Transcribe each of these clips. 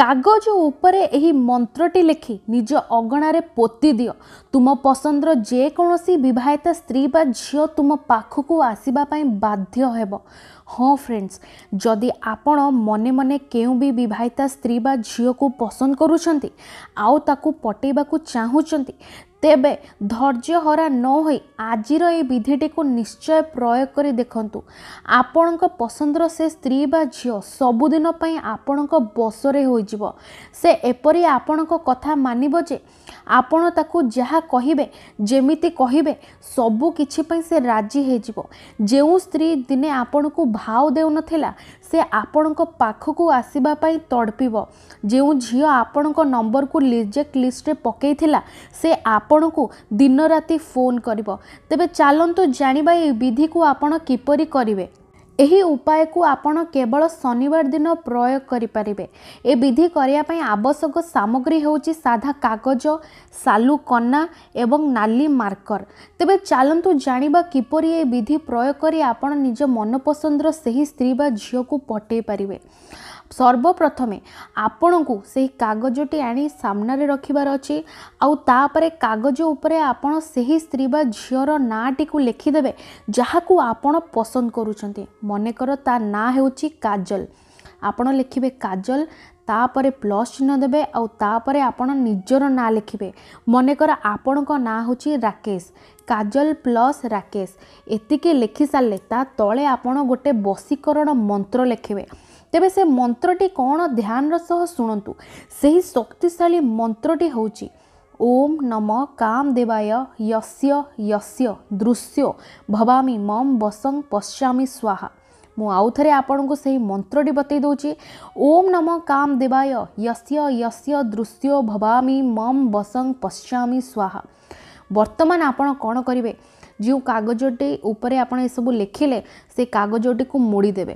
কাগজ উপরে এই মন্ত্রটি লেখি নিজ অগণারে পোতি দিও তুম পসন্দর যেকোনসি বিবাহিতা স্ত্রী বা ঝিও তুম পাখকু আসিবা পাই বাধ্য হেব ହଁ ଫ୍ରେଣ୍ଡସ୍ ଯଦି ଆପଣ ମନେ ମନେ କେଉଁ ବି ବିବାହିତା ସ୍ତ୍ରୀ ବା ଝିଅକୁ ପସନ୍ଦ କରୁଛନ୍ତି ଆଉ ତାକୁ ପଟେଇବାକୁ ଚାହୁଁଛନ୍ତି ତେବେ ଧୈର୍ଯ୍ୟହରା ନ ହୋଇ ଆଜିର ଏହି ବିଧିଟିକୁ ନିଶ୍ଚୟ ପ୍ରୟୋଗ କରି ଦେଖନ୍ତୁ ଆପଣଙ୍କ ପସନ୍ଦର ସେ ସ୍ତ୍ରୀ ବା ଝିଅ ସବୁଦିନ ପାଇଁ ଆପଣଙ୍କ ବସରେ ହୋଇଯିବ ସେ ଏପରି ଆପଣଙ୍କ କଥା ମାନିବ ଯେ ଆପଣ ତାକୁ ଯାହା କହିବେ ଯେମିତି କହିବେ ସବୁ କିଛି ପାଇଁ ସେ ରାଜି ହେଇଯିବ ଯେଉଁ ସ୍ତ୍ରୀ ଦିନେ ଆପଣଙ୍କୁ ଭାଉ ଦେଉନଥିଲା ସେ ଆପଣଙ୍କ ପାଖକୁ ଆସିବା ପାଇଁ ତଡ଼ପିବ ଯେଉଁ ଝିଅ ଆପଣଙ୍କ ନମ୍ବରକୁ ରିଜେକ୍ଟ ଲିଷ୍ଟରେ ପକାଇଥିଲା ସେ ଆପଣଙ୍କୁ ଦିନରାତି ଫୋନ୍ କରିବ ତେବେ ଚାଲନ୍ତୁ ଜାଣିବା ଏହି ବିଧିକୁ ଆପଣ କିପରି କରିବେ ଏହି ଉପାୟକୁ ଆପଣ କେବଳ ଶନିବାର ଦିନ ପ୍ରୟୋଗ କରିପାରିବେ ଏ ବିଧି କରିବା ପାଇଁ ଆବଶ୍ୟକ ସାମଗ୍ରୀ ହେଉଛି ସାଧା କାଗଜ ସାଲୁ କନା ଏବଂ ନାଲି ମାର୍କର ତେବେ ଚାଲନ୍ତୁ ଜାଣିବା କିପରି ଏ ବିଧି ପ୍ରୟୋଗ କରି ଆପଣ ନିଜ ମନପସନ୍ଦର ସେହି ସ୍ତ୍ରୀ ବା ଝିଅକୁ ପଠେଇ ପାରିବେ ସର୍ବପ୍ରଥମେ ଆପଣଙ୍କୁ ସେହି କାଗଜଟି ଆଣି ସାମ୍ନାରେ ରଖିବାର ଅଛି ଆଉ ତାପରେ କାଗଜ ଉପରେ ଆପଣ ସେହି ସ୍ତ୍ରୀ ବା ଝିଅର ନାଁଟିକୁ ଲେଖିଦେବେ ଯାହାକୁ ଆପଣ ପସନ୍ଦ କରୁଛନ୍ତି ମନେକର ତା ନାଁ ହେଉଛି କାଜଲ ଆପଣ ଲେଖିବେ କାଜଲ ତାପରେ ପ୍ଲସ୍ ଚିହ୍ନ ଦେବେ ଆଉ ତାପରେ ଆପଣ ନିଜର ନାଁ ଲେଖିବେ ମନେକର ଆପଣଙ୍କ ନାଁ ହେଉଛି ରାକେଶ କାଜଲ ପ୍ଲସ୍ ରାକେଶ ଏତିକି ଲେଖିସାରିଲେ ତା ତଳେ ଆପଣ ଗୋଟେ ବଶୀକରଣ ମନ୍ତ୍ର ଲେଖିବେ ତେବେ ସେ ମନ୍ତ୍ରଟି କ'ଣ ଧ୍ୟାନର ସହ ଶୁଣନ୍ତୁ ସେହି ଶକ୍ତିଶାଳୀ ମନ୍ତ୍ରଟି ହେଉଛି ଓମ୍ ନମ କାମ ଦେବାୟ ୟ ୟ ଦୃଶ୍ୟ ଭବାମି ମମ୍ ବସଂ ପଶ୍ୟାମି ସ୍ୱାହା ମୁଁ ଆଉଥରେ ଆପଣଙ୍କୁ ସେହି ମନ୍ତ୍ରଟି ବତେଇ ଦେଉଛି ଓମ୍ ନମ କାମ ଦେବାୟ ୟ ୟ ଦୃଶ୍ୟ ଭବାମି ମମ୍ ବସଂ ପଶ୍ୟାମି ସ୍ୱାହା ବର୍ତ୍ତମାନ ଆପଣ କ'ଣ କରିବେ ଯେଉଁ କାଗଜଟି ଉପରେ ଆପଣ ଏସବୁ ଲେଖିଲେ ସେ କାଗଜଟିକୁ ମୋଡ଼ିଦେବେ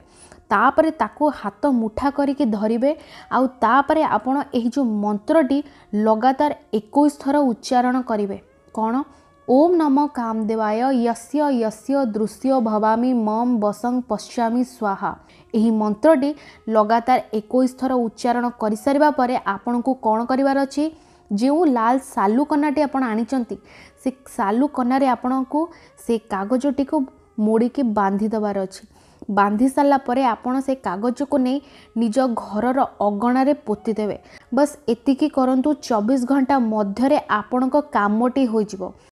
ତାପରେ ତାକୁ ହାତ ମୁଠା କରିକି ଧରିବେ ଆଉ ତାପରେ ଆପଣ ଏହି ଯେଉଁ ମନ୍ତ୍ରଟି ଲଗାତାର ଏକୋଇଶ ଥର ଉଚ୍ଚାରଣ କରିବେ କ'ଣ ଓମ୍ ନମ କାମ ଦେବାୟ ୟସ୍ୟ ୟସ୍ୟ ଦୃଶ୍ୟ ଭବାମୀ ମମ୍ ବସଂ ପଶ୍ୟାମି ସ୍ୱାହା ଏହି ମନ୍ତ୍ରଟି ଲଗାତାର ଏକୋଇଶ ଥର ଉଚ୍ଚାରଣ କରିସାରିବା ପରେ ଆପଣଙ୍କୁ କ'ଣ କରିବାର ଅଛି ଯେଉଁ ଲାଲ ସାଲୁ କନାଟି ଆପଣ ଆଣିଛନ୍ତି ସେ ସାଲୁ କନାରେ ଆପଣଙ୍କୁ ସେ କାଗଜଟିକୁ ମୋଡ଼ିକି ବାନ୍ଧି ଅଛି ବାନ୍ଧି ସାରିଲା ପରେ ଆପଣ ସେ କାଗଜକୁ ନେଇ ନିଜ ଘରର ଅଗଣାରେ ପୋତିଦେବେ ବାସ୍ ଏତିକି କରନ୍ତୁ ଚବିଶ ଘଣ୍ଟା ମଧ୍ୟରେ ଆପଣଙ୍କ କାମଟି ହୋଇଯିବ